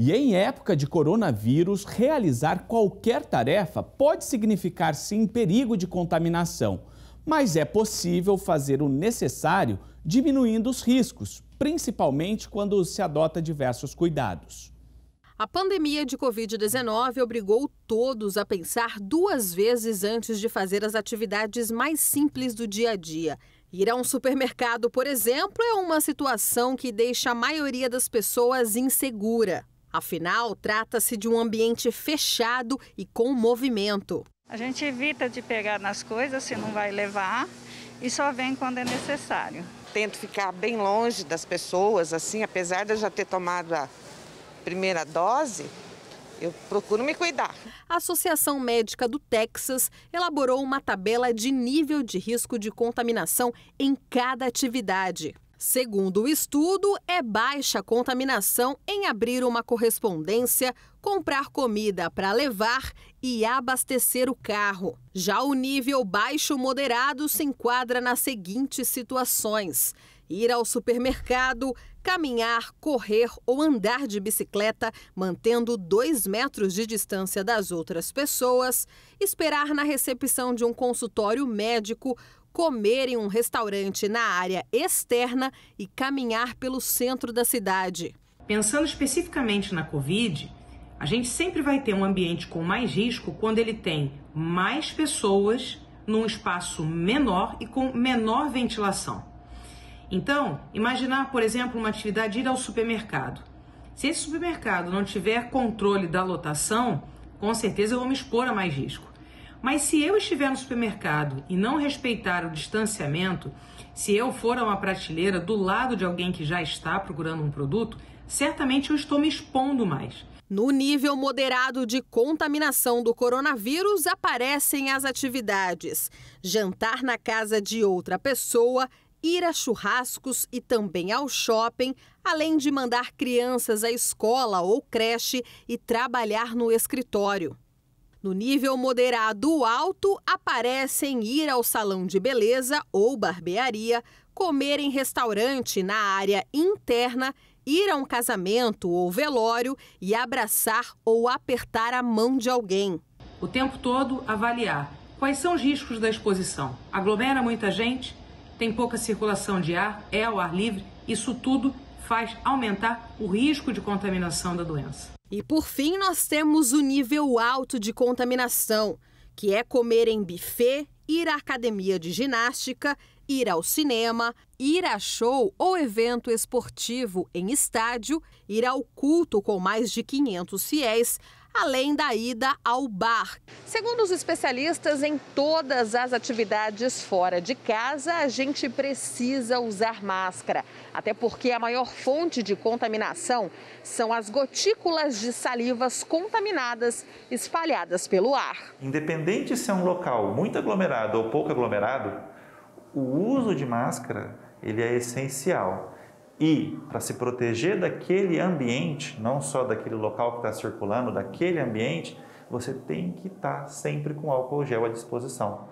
E em época de coronavírus, realizar qualquer tarefa pode significar sim perigo de contaminação, mas é possível fazer o necessário diminuindo os riscos, principalmente quando se adota diversos cuidados. A pandemia de Covid-19 obrigou todos a pensar duas vezes antes de fazer as atividades mais simples do dia a dia. Ir a um supermercado, por exemplo, é uma situação que deixa a maioria das pessoas insegura. Afinal, trata-se de um ambiente fechado e com movimento. A gente evita de pegar nas coisas se não vai levar e só vem quando é necessário. Tento ficar bem longe das pessoas, assim, apesar de eu já ter tomado a primeira dose, eu procuro me cuidar. A Associação Médica do Texas elaborou uma tabela de nível de risco de contaminação em cada atividade. Segundo o estudo, é baixa contaminação em abrir uma correspondência, comprar comida para levar e abastecer o carro. Já o nível baixo moderado se enquadra nas seguintes situações: ir ao supermercado, caminhar, correr ou andar de bicicleta, mantendo dois metros de distância das outras pessoas, esperar na recepção de um consultório médico, comer em um restaurante na área externa e caminhar pelo centro da cidade. Pensando especificamente na Covid, a gente sempre vai ter um ambiente com mais risco quando ele tem mais pessoas num espaço menor e com menor ventilação. Então, imaginar, por exemplo, uma atividade ir ao supermercado. Se esse supermercado não tiver controle da lotação, com certeza eu vou me expor a mais risco. Mas se eu estiver no supermercado e não respeitar o distanciamento, se eu for a uma prateleira do lado de alguém que já está procurando um produto, certamente eu estou me expondo mais. No nível moderado de contaminação do coronavírus aparecem as atividades: jantar na casa de outra pessoa, ir a churrascos e também ao shopping, além de mandar crianças à escola ou creche e trabalhar no escritório. No nível moderado alto, aparecem ir ao salão de beleza ou barbearia, comer em restaurante na área interna, ir a um casamento ou velório e abraçar ou apertar a mão de alguém. O tempo todo avaliar quais são os riscos da exposição. Aglomera muita gente, tem pouca circulação de ar, é ao ar livre, isso tudo faz aumentar o risco de contaminação da doença. E por fim, nós temos o nível alto de contaminação, que é comer em buffet, ir à academia de ginástica, ir ao cinema, ir a show ou evento esportivo em estádio, ir ao culto com mais de 500 fiéis, além da ida ao bar. Segundo os especialistas, em todas as atividades fora de casa, a gente precisa usar máscara, até porque a maior fonte de contaminação são as gotículas de salivas contaminadas espalhadas pelo ar. Independente se é um local muito aglomerado, aglomerado ou pouco aglomerado, o uso de máscara ele é essencial. E para se proteger daquele ambiente, não só daquele local que está circulando, daquele ambiente, você tem que estar tá sempre com álcool gel à disposição.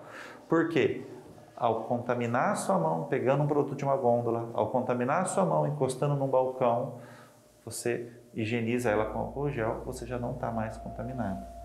Por quê? Ao contaminar a sua mão pegando um produto de uma gôndola, ao contaminar a sua mão encostando num balcão, você higieniza ela com álcool gel, você já não está mais contaminado.